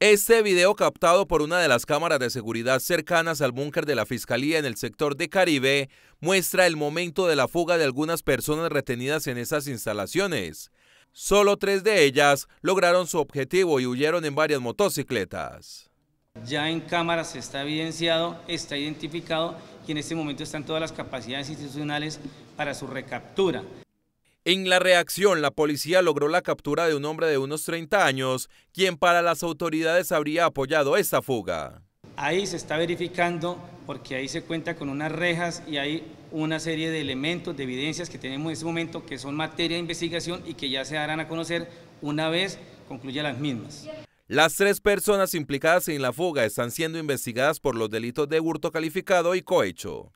Este video captado por una de las cámaras de seguridad cercanas al búnker de la Fiscalía en el sector de Caribe muestra el momento de la fuga de algunas personas retenidas en esas instalaciones. Solo tres de ellas lograron su objetivo y huyeron en varias motocicletas. Ya en cámaras está evidenciado, está identificado y en este momento están todas las capacidades institucionales para su recaptura. En la reacción, la policía logró la captura de un hombre de unos 30 años, quien para las autoridades habría apoyado esta fuga. Ahí se está verificando porque ahí se cuenta con unas rejas y hay una serie de elementos, de evidencias que tenemos en este momento que son materia de investigación y que ya se darán a conocer una vez concluya las mismas. Las tres personas implicadas en la fuga están siendo investigadas por los delitos de hurto calificado y cohecho.